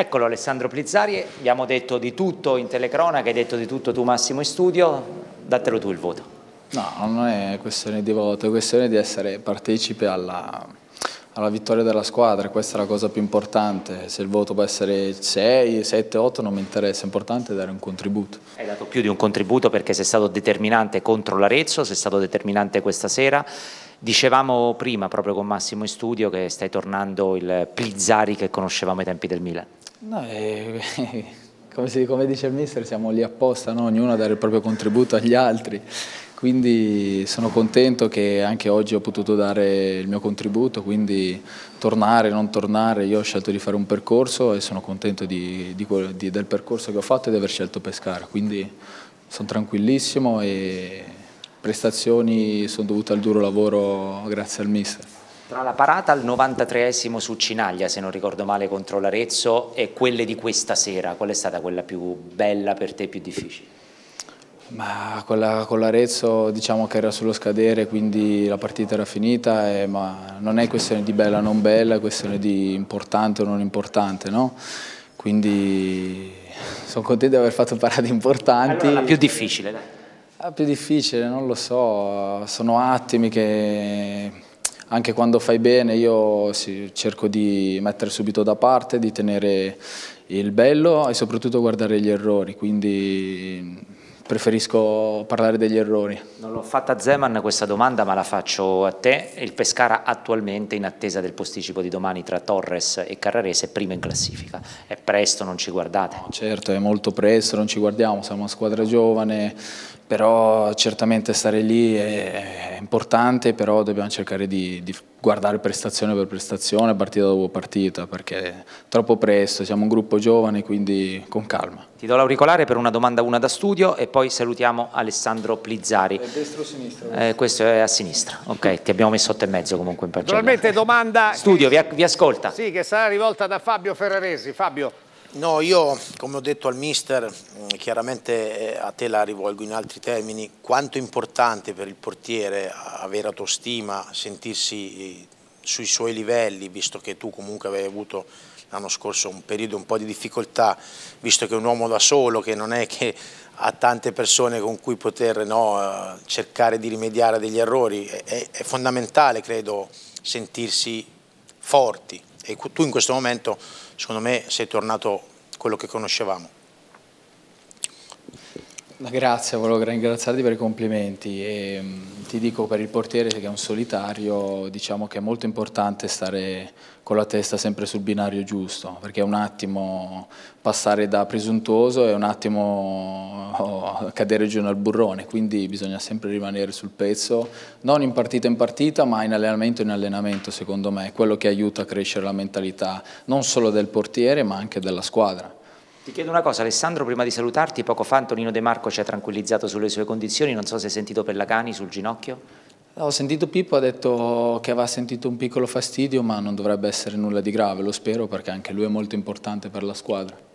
Eccolo Alessandro Plizzari, abbiamo detto di tutto in telecronaca, hai detto di tutto tu Massimo in studio, datelo tu il voto. No, non è questione di voto, è questione di essere partecipe alla, alla vittoria della squadra, questa è la cosa più importante, se il voto può essere 6, 7, 8 non mi interessa, è importante dare un contributo. Hai dato più di un contributo perché sei stato determinante contro l'Arezzo, sei stato determinante questa sera, dicevamo prima proprio con Massimo in studio che stai tornando il Plizzari che conoscevamo ai tempi del Milan. No, eh, come, si, come, dice il mister, siamo lì apposta, no? ognuno a dare il proprio contributo agli altri. Quindi sono contento che anche oggi ho potuto dare il mio contributo, quindi tornare, non tornare, io ho scelto di fare un percorso e sono contento di, di, di, del percorso che ho fatto e di aver scelto Pescara, quindi sono tranquillissimo e prestazioni sono dovute al duro lavoro grazie al mister. Tra la parata al 93esimo su Cinaglia, se non ricordo male, contro l'Arezzo e quelle di questa sera, qual è stata quella più bella per te, più difficile? Ma quella, con l'Arezzo diciamo che era sullo scadere, quindi la partita era finita, e, ma non è questione di bella o non bella, è questione di importante o non importante, no? Quindi sono contento di aver fatto parate importanti. Allora, la più difficile, dai. La più difficile, non lo so, sono attimi che anche quando fai bene io sì, cerco di mettere subito da parte, di tenere il bello e soprattutto guardare gli errori, quindi preferisco parlare degli errori. Non l'ho fatta a Zeman questa domanda, ma la faccio a te. Il Pescara attualmente in attesa del posticipo di domani tra Torres e Carrarese è primo in classifica. È presto, non ci guardate? No, certo, è molto presto, non ci guardiamo, siamo una squadra giovane, però certamente stare lì è, è importante, però dobbiamo cercare di, di guardare prestazione per prestazione, partita dopo partita, perché è troppo presto, siamo un gruppo giovane, quindi con calma. Ti do l'auricolare per una domanda, una da studio e poi salutiamo Alessandro Plizzari. È destro o sinistra? Eh, questo è a sinistra, ok, ti abbiamo messo 8 e mezzo comunque in partenza. Naturalmente domanda... Studio, che... vi, ascolta. Sì, che sarà rivolta da Fabio Ferraresi. Fabio, No, io come ho detto al mister, mm, chiaramente eh, a te la rivolgo in altri termini, quanto è importante per il portiere avere autostima, sentirsi eh, sui suoi livelli, visto che tu comunque avevi avuto l'anno scorso un periodo un po' di difficoltà, visto che è un uomo da solo, che non è che ha tante persone con cui poter no, eh, cercare di rimediare a degli errori, è, è fondamentale credo sentirsi forti e tu in questo momento, secondo me, sei tornato quello che conoscevamo. Grazie, volevo ringraziarti per i complimenti e mm, ti dico per il portiere che è un solitario, diciamo che è molto importante stare con la testa sempre sul binario giusto, perché un attimo passare da presuntuoso è un attimo oh, cadere giù nel burrone, quindi bisogna sempre rimanere sul pezzo, non in partita in partita, ma in allenamento in allenamento secondo me, è quello che aiuta a crescere la mentalità non solo del portiere ma anche della squadra. Ti chiedo una cosa, Alessandro, prima di salutarti, poco fa Antonino De Marco ci ha tranquillizzato sulle sue condizioni, non so se hai sentito Pellacani sul ginocchio? Ho sentito Pippo, ha detto che aveva sentito un piccolo fastidio, ma non dovrebbe essere nulla di grave, lo spero perché anche lui è molto importante per la squadra.